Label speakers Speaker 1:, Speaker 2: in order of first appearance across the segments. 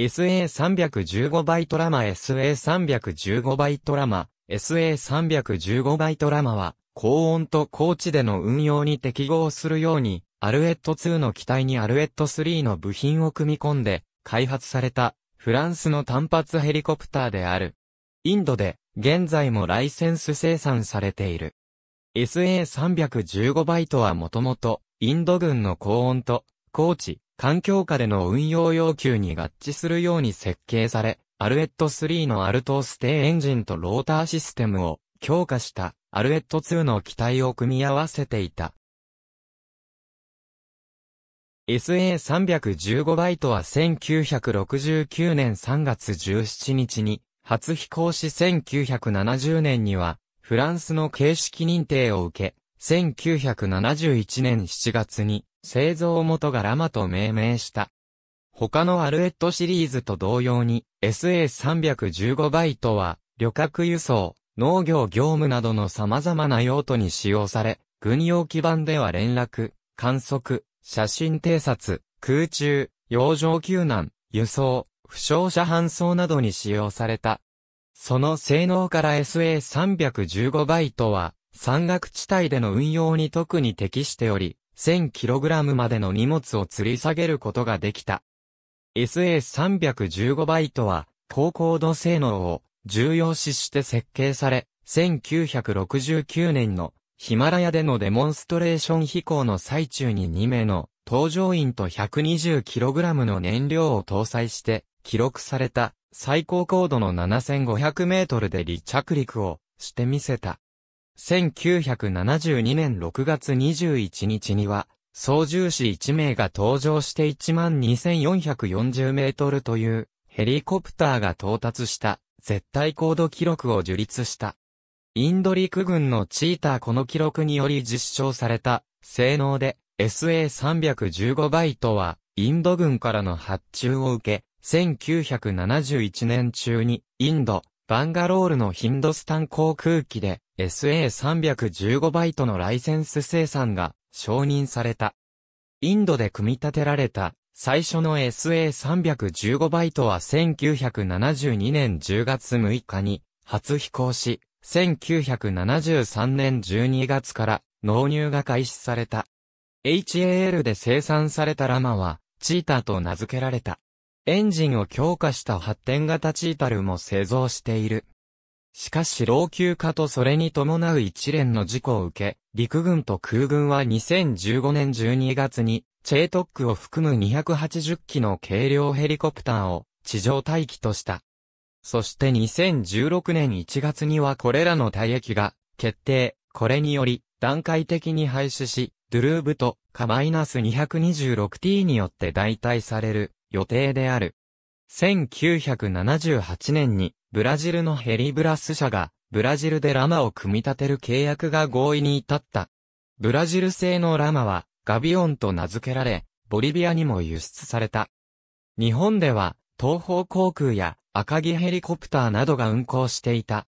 Speaker 1: SA315 バイトラマ SA315 バイトラマ SA315 バイトラマは高温と高地での運用に適合するようにアルエット2の機体にアルエット3の部品を組み込んで開発されたフランスの単発ヘリコプターである。インドで現在もライセンス生産されている。SA315 バイトはもともとインド軍の高温と高地環境下での運用要求に合致するように設計され、アルエット3のアルトステイエンジンとローターシステムを強化したアルエット2の機体を組み合わせていた。SA315 バイトは1969年3月17日に初飛行し1970年にはフランスの形式認定を受け、1971年7月に製造元がラマと命名した。他のアルエットシリーズと同様に SA315 バイトは旅客輸送、農業業務などの様々な用途に使用され、軍用基盤では連絡、観測、写真偵察、空中、洋上救難、輸送、負傷者搬送などに使用された。その性能から SA315 バイトは山岳地帯での運用に特に適しており、1000kg までの荷物を吊り下げることができた。SA315 バイトは、高高度性能を重要視して設計され、1969年のヒマラヤでのデモンストレーション飛行の最中に2名の搭乗員と 120kg の燃料を搭載して記録された最高高度の7500メートルで離着陸をしてみせた。1972年6月21日には、操縦士1名が搭乗して12,440メートルというヘリコプターが到達した絶対高度記録を樹立した。インド陸軍のチーターこの記録により実証された性能で SA315 バイトはインド軍からの発注を受け、1971年中にインド、バンガロールのヒンドスタン航空機で SA315 バイトのライセンス生産が承認された。インドで組み立てられた最初の SA315 バイトは1972年10月6日に初飛行し、1973年12月から納入が開始された。HAL で生産されたラマは、チーターと名付けられた。エンジンを強化した発展型チータルも製造している。しかし老朽化とそれに伴う一連の事故を受け、陸軍と空軍は2015年12月に、チェイトックを含む280機の軽量ヘリコプターを地上待機とした。そして2016年1月にはこれらの退役が決定。これにより段階的に廃止し、ドゥルーブとカマイナス 226T によって代替される予定である。1978年にブラジルのヘリブラス社がブラジルでラマを組み立てる契約が合意に至った。ブラジル製のラマはガビオンと名付けられ、ボリビアにも輸出された。日本では東方航空や赤城ヘリコプターなどが運航していた。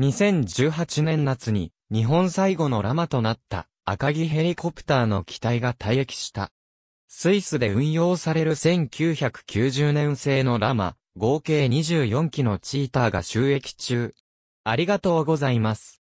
Speaker 1: 2018年夏に日本最後のラマとなった赤城ヘリコプターの機体が退役した。スイスで運用される1990年製のラマ、合計24機のチーターが収益中。ありがとうございます。